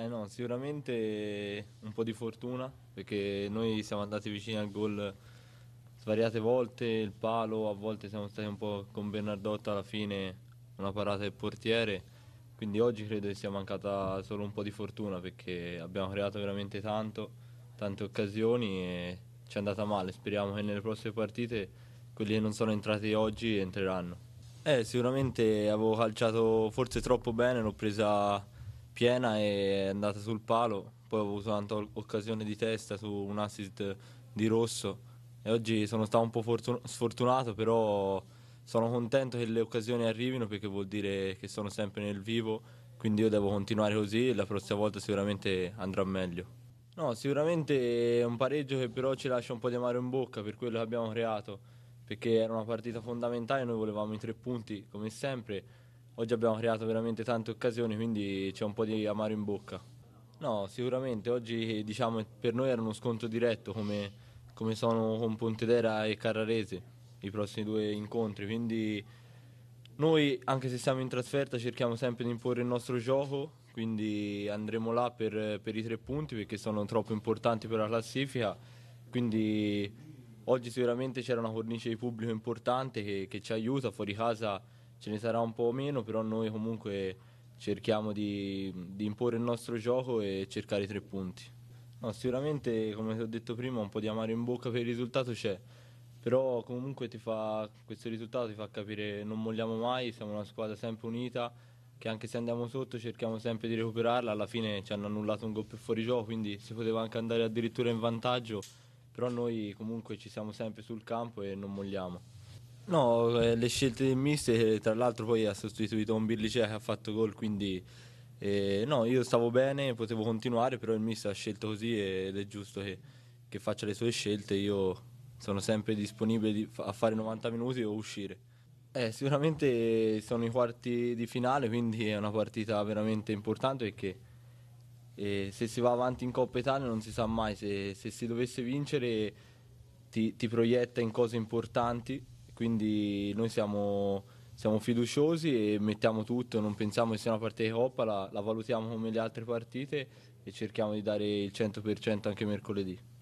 Eh no, sicuramente un po' di fortuna perché noi siamo andati vicini al gol svariate volte, il palo, a volte siamo stati un po' con Bernardotta alla fine, una parata del portiere, quindi oggi credo che sia mancata solo un po' di fortuna perché abbiamo creato veramente tanto, tante occasioni e ci è andata male, speriamo che nelle prossime partite quelli che non sono entrati oggi entreranno. Eh, sicuramente avevo calciato forse troppo bene, l'ho presa piena e è andata sul palo. Poi ho avuto tanta occasione di testa su un assist di rosso. E oggi sono stato un po' fortun- sfortunato, però sono contento che le occasioni arrivino perché vuol dire che sono sempre nel vivo. Quindi io devo continuare così e la prossima volta sicuramente andrà meglio. No, sicuramente è un pareggio che però ci lascia un po' di amaro in bocca per quello che abbiamo creato, perché era una partita fondamentale, noi volevamo i tre punti come sempre oggi abbiamo creato veramente tante occasioni, quindi c'è un po' di amaro in bocca. No, sicuramente oggi diciamo, per noi era uno scontro diretto come, come sono con Pontedera e Carrarese i prossimi due incontri, quindi noi anche se siamo in trasferta cerchiamo sempre di imporre il nostro gioco, quindi andremo là per, per i tre punti perché sono troppo importanti per la classifica, quindi oggi sicuramente c'era una cornice di pubblico importante che, che ci aiuta fuori casa ce ne sarà un po' meno, però noi comunque cerchiamo di, di imporre il nostro gioco e cercare i tre punti. No, sicuramente, come ti ho detto prima, un po' di amaro in bocca per il risultato c'è, però comunque fa, questo risultato ti fa capire che non molliamo mai, siamo una squadra sempre unita, che anche se andiamo sotto cerchiamo sempre di recuperarla, alla fine ci hanno annullato un gol per fuori gioco, quindi si poteva anche andare addirittura in vantaggio, però noi comunque ci siamo sempre sul campo e non molliamo. No, eh, le scelte del mister, tra l'altro poi ha sostituito un Birlicea che ha fatto gol, quindi eh, no, io stavo bene, potevo continuare, però il mister ha scelto così ed è giusto che, che faccia le sue scelte, io sono sempre disponibile a fare 90 minuti o uscire. Eh, sicuramente sono i quarti di finale, quindi è una partita veramente importante perché eh, se si va avanti in Coppa Italia non si sa mai se, se si dovesse vincere ti, ti proietta in cose importanti quindi noi siamo, siamo, fiduciosi e mettiamo tutto, non pensiamo che sia una partita di Coppa, la, la valutiamo come le altre partite e cerchiamo di dare il 100% anche mercoledì.